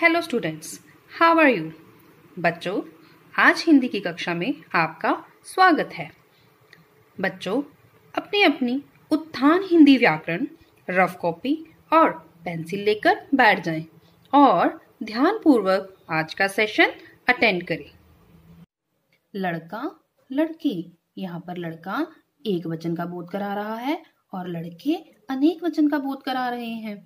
hello students how are you बच्चों आज हिंदी की कक्षा में आपका स्वागत है बच्चों अपनी अपनी उत्थान हिंदी व्याकरण रफ कॉपी और पेंसिल लेकर बैठ जाएं और ध्यानपूर्वक आज का सेशन अटेंड करें लड़का लड़की यहाँ पर लड़का एक वचन का बोध करा रहा है और लड़के अनेक वचन का बोध करा रहे हैं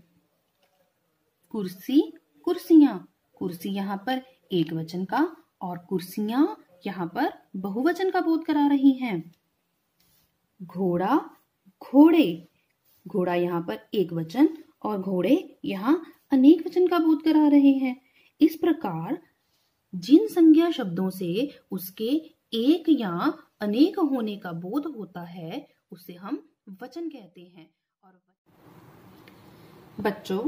कुर्सी कुर्सियां कुर्सी यहाँ पर एक वचन का और कुर्सियां यहाँ पर बहुवचन का बोध करा रही हैं घोड़ा घोड़े घोड़ा यहाँ पर एक वचन और घोड़े यहाँ अनेक वचन का बोध करा रहे हैं इस प्रकार जिन संज्ञा शब्दों से उसके एक या अनेक होने का बोध होता है उसे हम वचन कहते हैं और बच्चों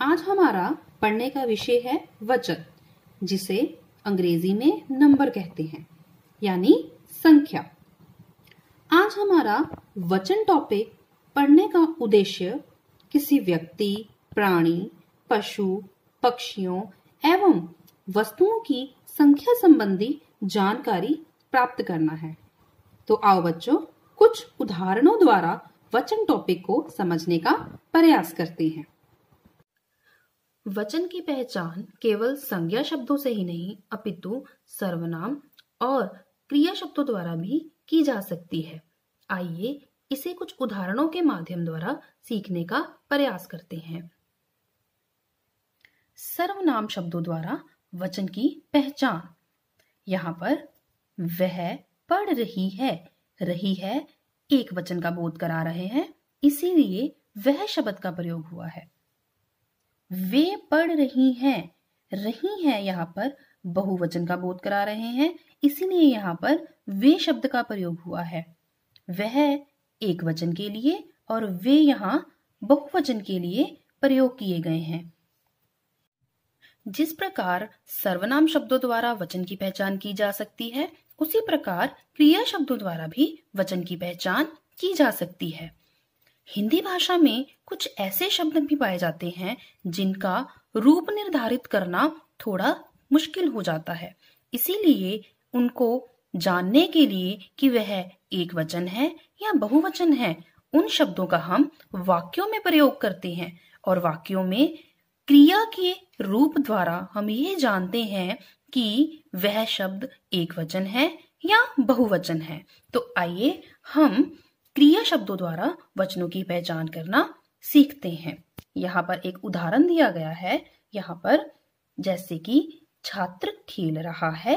आज हमारा पढ़ने का विषय है वचन जिसे अंग्रेजी में नंबर कहते हैं यानी संख्या आज हमारा वचन टॉपिक पढ़ने का उद्देश्य किसी व्यक्ति प्राणी पशु पक्षियों एवं वस्तुओं की संख्या संबंधी जानकारी प्राप्त करना है तो आओ बच्चों कुछ उदाहरणों द्वारा वचन टॉपिक को समझने का प्रयास करते हैं वचन की पहचान केवल संज्ञा शब्दों से ही नहीं अपितु सर्वनाम और क्रिया शब्दों द्वारा भी की जा सकती है आइए इसे कुछ उदाहरणों के माध्यम द्वारा सीखने का प्रयास करते हैं सर्वनाम शब्दों द्वारा वचन की पहचान यहाँ पर वह पढ़ रही है रही है एक वचन का बोध करा रहे हैं इसीलिए वह शब्द का प्रयोग हुआ है वे पढ़ रही हैं रही हैं यहाँ पर बहुवचन का बोध करा रहे हैं इसीलिए यहाँ पर वे शब्द का प्रयोग हुआ है वह एक वचन के लिए और वे यहाँ बहुवचन के लिए प्रयोग किए गए हैं जिस प्रकार सर्वनाम शब्दों द्वारा वचन की पहचान की जा सकती है उसी प्रकार क्रिया शब्दों द्वारा भी वचन की पहचान की जा सकती है हिंदी भाषा में कुछ ऐसे शब्द भी पाए जाते हैं जिनका रूप निर्धारित करना थोड़ा मुश्किल हो जाता है इसीलिए उनको जानने के लिए कि वह एक वचन है या बहुवचन है उन शब्दों का हम वाक्यों में प्रयोग करते हैं और वाक्यों में क्रिया के रूप द्वारा हम ये जानते हैं कि वह शब्द एक वचन है या बहुवचन है तो आइए हम क्रिया शब्दों द्वारा वचनों की पहचान करना सीखते हैं यहाँ पर एक उदाहरण दिया गया है यहाँ पर जैसे कि छात्र खेल रहा है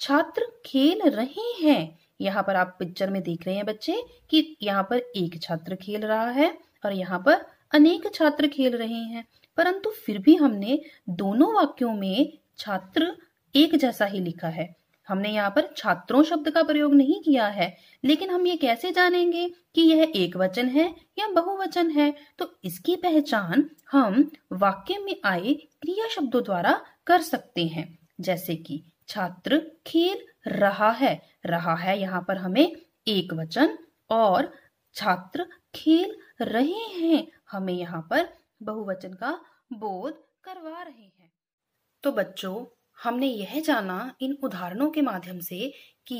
छात्र खेल रहे हैं यहाँ पर आप पिक्चर में देख रहे हैं बच्चे कि यहाँ पर एक छात्र खेल रहा है और यहाँ पर अनेक छात्र खेल रहे हैं परंतु फिर भी हमने दोनों वाक्यों में छात्र एक जैसा ही लिखा है हमने यहाँ पर छात्रों शब्द का प्रयोग नहीं किया है लेकिन हम ये कैसे जानेंगे कि यह एक वचन है या बहुवचन है तो इसकी पहचान हम वाक्य में आए क्रिया शब्दों द्वारा कर सकते हैं जैसे कि छात्र खेल रहा है रहा है यहाँ पर हमें एक वचन और छात्र खेल रहे हैं हमें यहाँ पर बहुवचन का बोध करवा रहे हैं तो बच्चों हमने यह जाना इन उदाहरणों के माध्यम से कि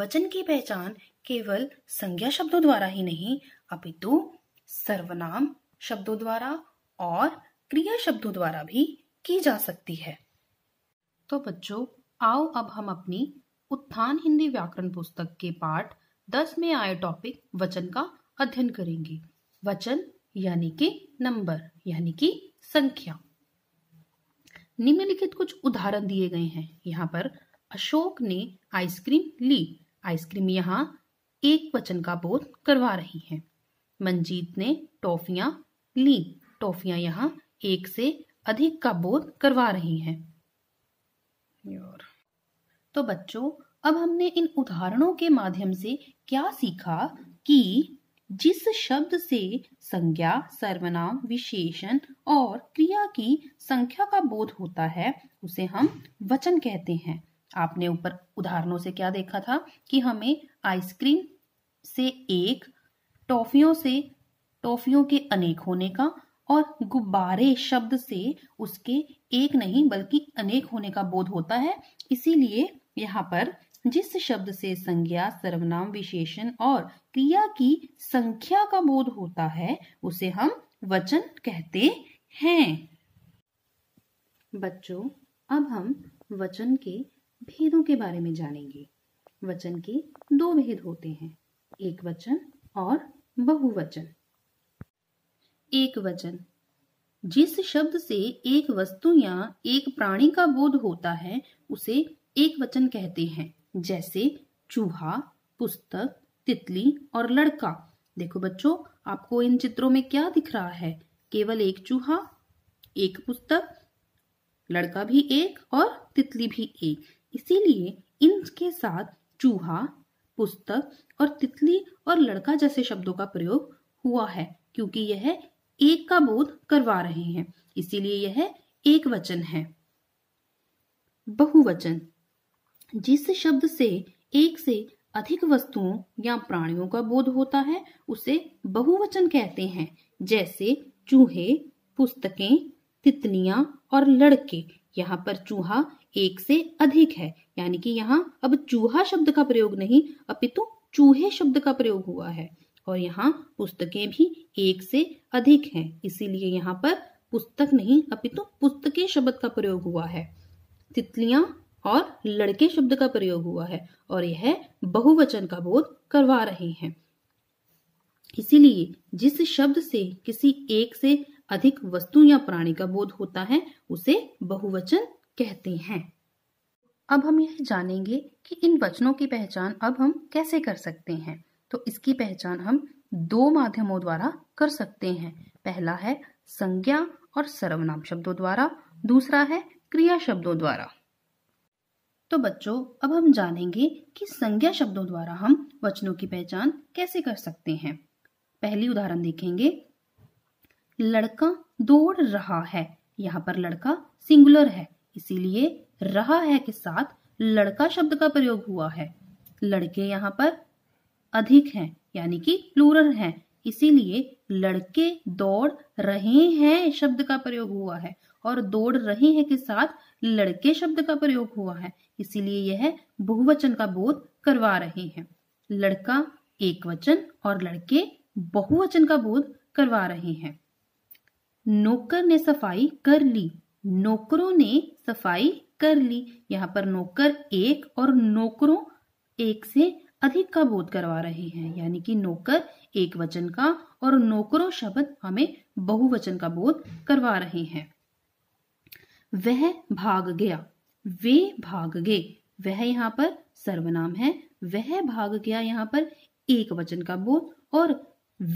वचन की पहचान केवल संज्ञा शब्दों द्वारा ही नहीं अपितु सर्वनाम शब्दों द्वारा और क्रिया शब्दों द्वारा भी की जा सकती है तो बच्चों आओ अब हम अपनी उत्थान हिंदी व्याकरण पुस्तक के पाठ 10 में आए टॉपिक वचन का अध्ययन करेंगे वचन यानी कि नंबर यानी कि संख्या निम्नलिखित कुछ उदाहरण दिए गए हैं यहाँ पर अशोक ने आइसक्रीम ली आइसक्रीम यहाँ एक वचन का बोध करवा रही है मंजीत ने टॉफियां ली टॉफियां यहाँ एक से अधिक का बोध करवा रही हैं तो बच्चों अब हमने इन उदाहरणों के माध्यम से क्या सीखा कि जिस शब्द से संज्ञा सर्वनाम विशेषण और क्रिया की संख्या का बोध होता है उसे हम वचन कहते हैं आपने ऊपर उदाहरणों से क्या देखा था कि हमें आइसक्रीम से एक टॉफियों से टॉफियों के अनेक होने का और गुब्बारे शब्द से उसके एक नहीं बल्कि अनेक होने का बोध होता है इसीलिए यहाँ पर जिस शब्द से संज्ञा सर्वनाम विशेषण और क्रिया की संख्या का बोध होता है उसे हम वचन कहते हैं बच्चों अब हम वचन के भेदों के बारे में जानेंगे वचन के दो भेद होते हैं एक वचन और बहुवचन एक वचन जिस शब्द से एक वस्तु या एक प्राणी का बोध होता है उसे एक वचन कहते हैं जैसे चूहा पुस्तक तितली और लड़का देखो बच्चों आपको इन चित्रों में क्या दिख रहा है केवल एक चूहा एक पुस्तक लड़का भी एक और तितली भी एक इसीलिए इनके साथ चूहा पुस्तक और तितली और लड़का जैसे शब्दों का प्रयोग हुआ है क्योंकि यह एक का बोध करवा रहे हैं इसीलिए यह एक वचन है बहुवचन जिस शब्द से एक से अधिक वस्तुओं या प्राणियों का बोध होता है उसे बहुवचन कहते हैं जैसे चूहे पुस्तकें तितलियां और लड़के यहाँ पर चूहा एक से अधिक है यानी कि यहाँ अब चूहा शब्द का प्रयोग नहीं अपितु चूहे शब्द का प्रयोग हुआ है और यहाँ पुस्तकें भी एक से अधिक हैं इसीलिए यहाँ पर पुस्तक नहीं अपितु पुस्तकें शब्द का प्रयोग हुआ है तितलियां और लड़के शब्द का प्रयोग हुआ है और यह बहुवचन का बोध करवा रहे हैं इसीलिए जिस शब्द से किसी एक से अधिक वस्तु या प्राणी का बोध होता है उसे बहुवचन कहते हैं अब हम यह जानेंगे कि इन वचनों की पहचान अब हम कैसे कर सकते हैं तो इसकी पहचान हम दो माध्यमों द्वारा कर सकते हैं पहला है संज्ञा और सर्वनाम शब्दों द्वारा दूसरा है क्रिया शब्दों द्वारा तो बच्चों अब हम जानेंगे कि संज्ञा शब्दों द्वारा हम वचनों की पहचान कैसे कर सकते हैं पहली उदाहरण देखेंगे लड़का दौड़ रहा है यहाँ पर लड़का सिंगुलर है इसीलिए रहा है के साथ लड़का शब्द का प्रयोग हुआ है लड़के यहाँ पर अधिक हैं यानी कि प्लूरल हैं इसीलिए लड़के दौड़ रहे हैं शब्द का प्रयोग हुआ है और दौड़ रहे हैं के साथ लड़के शब्द का प्रयोग हुआ है इसीलिए यह बहुवचन का बोध करवा रहे हैं लड़का एक वचन और लड़के बहुवचन का बोध करवा रहे हैं नौकर ने सफाई कर ली नौकरों ने सफाई कर ली यहाँ पर नौकर एक और नौकरों एक से अधिक का बोध करवा रहे हैं यानी कि नौकर एक वचन का और नौकरों शब्द हमें बहुवचन का बोध करवा रहे हैं वह भाग गया वे भाग गए वह यहाँ पर सर्वनाम है वह भाग गया यहाँ पर एक वचन का बोध और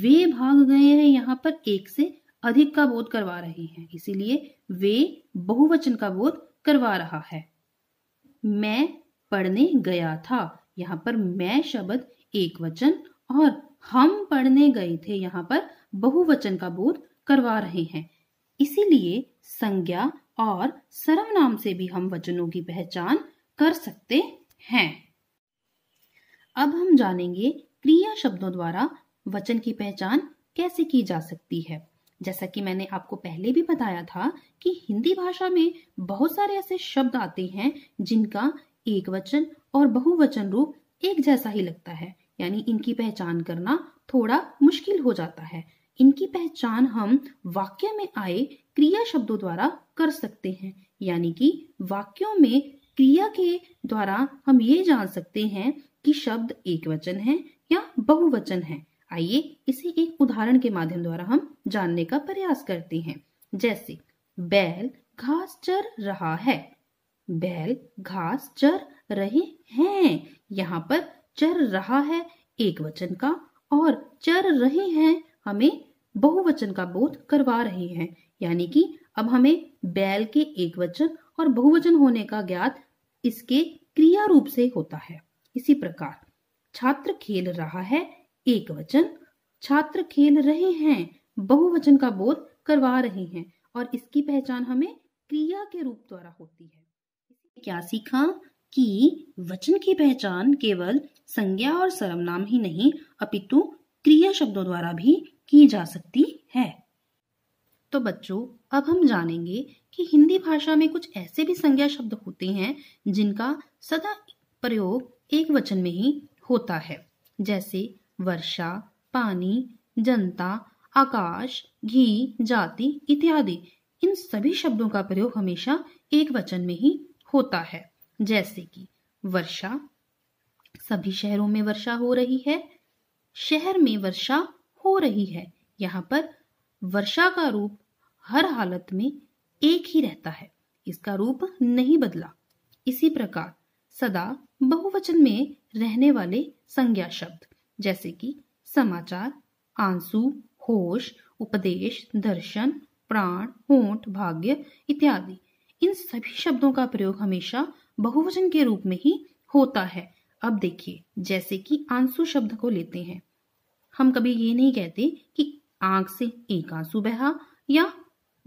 वे भाग गए हैं यहाँ पर एक से अधिक का बोध करवा रहे हैं इसीलिए वे बहुवचन का बोध करवा रहा है मैं पढ़ने गया था यहाँ पर मैं शब्द एक वचन और हम पढ़ने गए थे यहाँ पर बहुवचन का बोध करवा रहे हैं इसीलिए संज्ञा और सर्वनाम से भी हम वचनों की पहचान कर सकते हैं अब हम जानेंगे क्रिया शब्दों द्वारा वचन की पहचान कैसे की जा सकती है जैसा कि मैंने आपको पहले भी बताया था कि हिंदी भाषा में बहुत सारे ऐसे शब्द आते हैं जिनका एक वचन और बहुवचन रूप एक जैसा ही लगता है यानी इनकी पहचान करना थोड़ा मुश्किल हो जाता है इनकी पहचान हम वाक्य में आए क्रिया शब्दों द्वारा कर सकते हैं यानी कि वाक्यों में क्रिया के द्वारा हम ये जान सकते हैं कि शब्द एक वचन है या बहुवचन है आइए इसे एक उदाहरण के माध्यम द्वारा हम जानने का प्रयास करते हैं जैसे बैल घास चर रहा है बैल घास चर रहे हैं यहाँ पर चर रहा है एक वचन का और चर रहे हैं हमें बहुवचन का बोध करवा रहे हैं यानी कि अब हमें बैल के एक वचन और बहुवचन होने का ज्ञात इसके क्रिया रूप से होता है इसी प्रकार छात्र खेल रहा है एक वचन छात्र खेल रहे हैं बहुवचन का बोध करवा रहे हैं और इसकी पहचान हमें क्रिया के रूप द्वारा होती है क्या सीखा कि वचन की पहचान केवल संज्ञा और सर्वनाम ही नहीं अपितु क्रिया शब्दों द्वारा भी की जा सकती है तो बच्चों अब हम जानेंगे कि हिंदी भाषा में कुछ ऐसे भी संज्ञा शब्द होते हैं जिनका सदा प्रयोग एक वचन में ही होता है जैसे वर्षा पानी जनता आकाश घी जाति इत्यादि इन सभी शब्दों का प्रयोग हमेशा एक वचन में ही होता है जैसे कि वर्षा सभी शहरों में वर्षा हो रही है शहर में वर्षा हो रही है यहाँ पर वर्षा का रूप हर हालत में एक ही रहता है इसका रूप नहीं बदला इसी प्रकार सदा बहुवचन में रहने वाले संज्ञा शब्द जैसे कि समाचार आंसू होश उपदेश दर्शन प्राण होंठ भाग्य इत्यादि इन सभी शब्दों का प्रयोग हमेशा बहुवचन के रूप में ही होता है अब देखिए जैसे कि आंसू शब्द को लेते हैं हम कभी ये नहीं कहते कि आंख से एक आंसू बहा या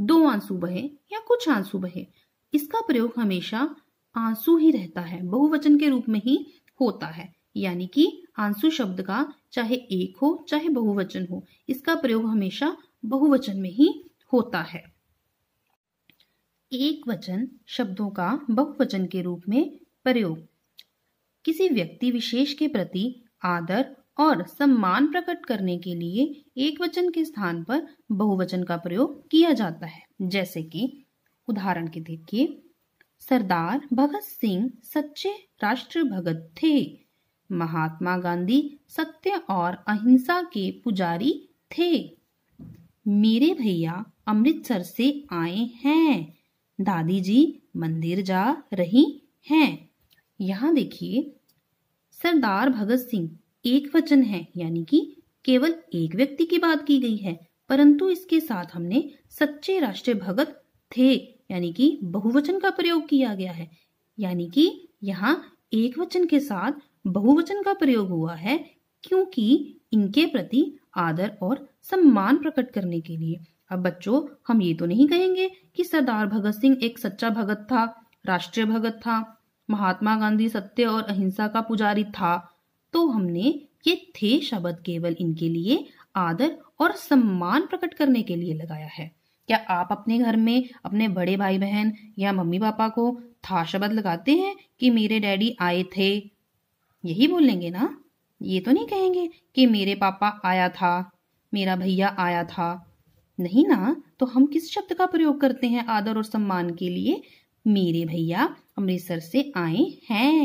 दो आंसू बहे या कुछ आंसू बहे इसका प्रयोग हमेशा आंसू ही रहता है बहुवचन के रूप में ही होता है यानी कि आंसू शब्द का चाहे एक हो चाहे बहुवचन हो इसका प्रयोग हमेशा बहुवचन में ही होता है एक वचन शब्दों का बहुवचन के रूप में प्रयोग किसी व्यक्ति विशेष के प्रति आदर और सम्मान प्रकट करने के लिए एक वचन के स्थान पर बहुवचन का प्रयोग किया जाता है जैसे कि उदाहरण के देखिए सरदार भगत सिंह सच्चे राष्ट्र भगत थे महात्मा गांधी सत्य और अहिंसा के पुजारी थे मेरे भैया अमृतसर से आए हैं दादी जी मंदिर जा रही हैं यहाँ देखिए सरदार भगत सिंह एक वचन है यानी कि केवल एक व्यक्ति की बात की गई है परंतु इसके साथ हमने सच्चे राष्ट्रीय भगत थे यानी कि बहुवचन का प्रयोग किया गया है यानी कि यहाँ एक वचन के साथ बहुवचन का प्रयोग हुआ है क्योंकि इनके प्रति आदर और सम्मान प्रकट करने के लिए अब बच्चों हम ये तो नहीं कहेंगे कि सरदार भगत सिंह एक सच्चा भगत था राष्ट्रीय भगत था महात्मा गांधी सत्य और अहिंसा का पुजारी था तो हमने ये थे शब्द केवल इनके लिए आदर और सम्मान प्रकट करने के लिए लगाया है क्या आप अपने घर में अपने बड़े भाई बहन या मम्मी पापा को था शब्द लगाते हैं कि मेरे डैडी आए थे यही बोलेंगे ना ये तो नहीं कहेंगे कि मेरे पापा आया था मेरा भैया आया था नहीं ना तो हम किस शब्द का प्रयोग करते हैं आदर और सम्मान के लिए मेरे भैया अमृतसर से आए हैं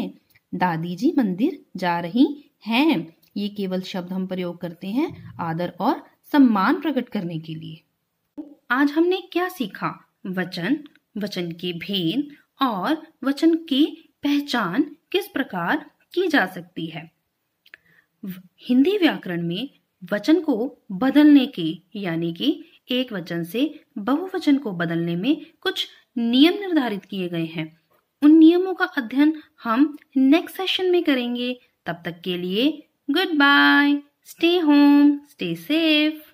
दादी जी मंदिर जा रही हैं ये केवल शब्द हम प्रयोग करते हैं आदर और सम्मान प्रकट करने के लिए आज हमने क्या सीखा वचन वचन के भेद और वचन की पहचान किस प्रकार की जा सकती है हिंदी व्याकरण में वचन को बदलने के यानी कि एक वचन से बहुवचन को बदलने में कुछ नियम निर्धारित किए गए हैं उन नियमों का अध्ययन हम नेक्स्ट सेशन में करेंगे तब तक के लिए goodbye stay home stay safe